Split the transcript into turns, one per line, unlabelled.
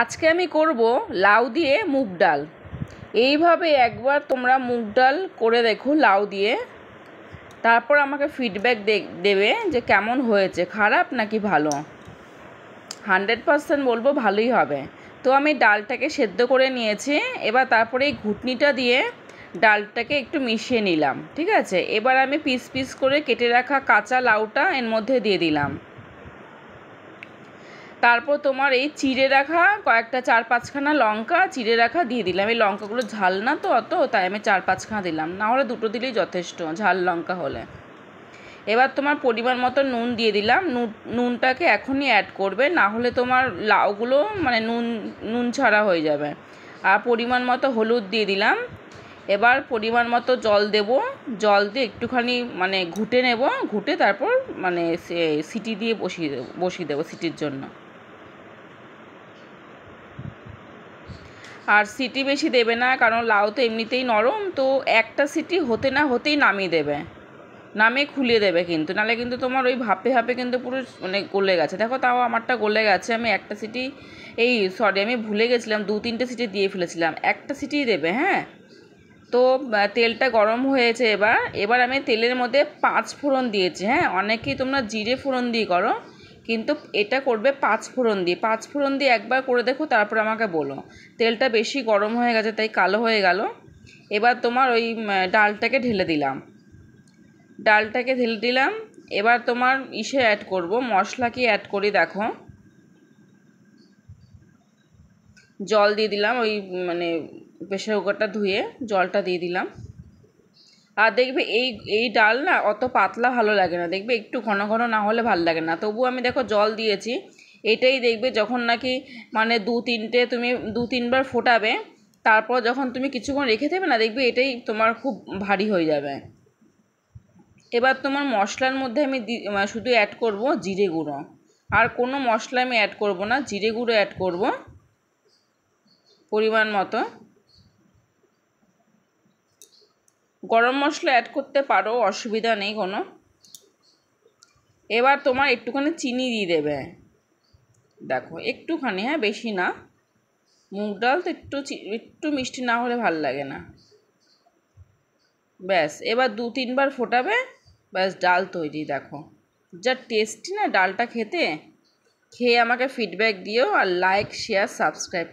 আজকে আমি করব লাউ দিয়ে মুগ ডাল এইভাবে একবার তোমরা মুগ ডাল করে দেখো লাউ দিয়ে তারপর আমাকে ফিডব্যাক দেবে যে কেমন হয়েছে খারাপ নাকি ভালো হান্ড্রেড পারসেন্ট বলবো ভালোই হবে তো আমি ডালটাকে সেদ্ধ করে নিয়েছি এবার তারপরে এই ঘুটনিটা দিয়ে ডালটাকে একটু মিশিয়ে নিলাম ঠিক আছে এবার আমি পিস পিস করে কেটে রাখা কাঁচা লাউটা এর মধ্যে দিয়ে দিলাম তারপর তোমার এই চিড়ে রাখা কয়েকটা চার পাঁচখানা লঙ্কা চিড়ে রাখা দিয়ে দিলাম এই লঙ্কাগুলো ঝাল না তো অত তাই আমি চার পাঁচখানা দিলাম না হলে দুটো দিলেই যথেষ্ট ঝাল লঙ্কা হলে এবার তোমার পরিমাণ মতো নুন দিয়ে দিলাম নুন নুনটাকে এখনই অ্যাড করবে না হলে তোমার লাউগুলো মানে নুন নুন ছাড়া হয়ে যাবে আর পরিমাণ মতো হলুদ দিয়ে দিলাম এবার পরিমাণ মতো জল দেব জল দিয়ে একটুখানি মানে ঘুটে নেব ঘুটে তারপর মানে সিটি দিয়ে বসিয়ে দেবো বসিয়ে দেবো সিটির জন্য আর সিটি বেশি দেবে না কারণ লাউ তো এমনিতেই নরম তো একটা সিটি হতে না হতেই নামিয়ে দেবে নামিয়ে খুলে দেবে কিন্তু নাহলে কিন্তু তোমার ওই ভাপে ভাপে কিন্তু পুরো মানে গলে গেছে দেখো তাও আমারটা গলে গেছে আমি একটা সিটি এই সরি আমি ভুলে গেছিলাম দু তিনটে সিটি দিয়ে ফেলেছিলাম একটা সিটি দেবে হ্যাঁ তো তেলটা গরম হয়েছে এবার এবার আমি তেলের মধ্যে পাঁচ ফোড়ন দিয়েছি হ্যাঁ অনেকেই তোমরা জিরে ফোড়ন দিয়ে করো কিন্তু এটা করবে পাঁচ ফোড়ন দিয়ে পাঁচ ফোড়ন দিয়ে একবার করে দেখো তারপর আমাকে বলো তেলটা বেশি গরম হয়ে গেছে তাই কালো হয়ে গেল এবার তোমার ওই ডালটাকে ঢেলে দিলাম ডালটাকে ঢেলে দিলাম এবার তোমার ইসে অ্যাড করব মশলা কি অ্যাড করি দেখো জল দিয়ে দিলাম ওই মানে প্রেশার কুকারটা ধুয়ে জলটা দিয়ে দিলাম আর দেখবে এই এই ডাল না অত পাতলা ভালো লাগে না দেখবে একটু ঘন ঘন না হলে ভালো লাগে না তবু আমি দেখো জল দিয়েছি এটাই দেখবে যখন নাকি মানে দু তিনটে তুমি দু তিনবার ফোটাবে তারপর যখন তুমি কিছুক্ষণ রেখে দেবে না দেখবে এটাই তোমার খুব ভারী হয়ে যাবে এবার তোমার মশলার মধ্যে আমি শুধু অ্যাড করব জিরে গুঁড়ো আর কোনো মশলা আমি অ্যাড করব না জিরে গুঁড়ো অ্যাড করব পরিমাণ মতো গরম মশলা অ্যাড করতে পারো অসুবিধা নেই কোনো এবার তোমার একটুখানি চিনি দিয়ে দেবে দেখো একটুখানি হ্যাঁ বেশি না মুগ ডাল তো একটু একটু মিষ্টি না হলে ভাল লাগে না ব্যাস এবার দু তিনবার ফোটাবে ব্যাস ডাল তৈরি দেখো যা টেস্টি না ডালটা খেতে খেয়ে আমাকে ফিডব্যাক দিও আর লাইক শেয়ার সাবস্ক্রাইব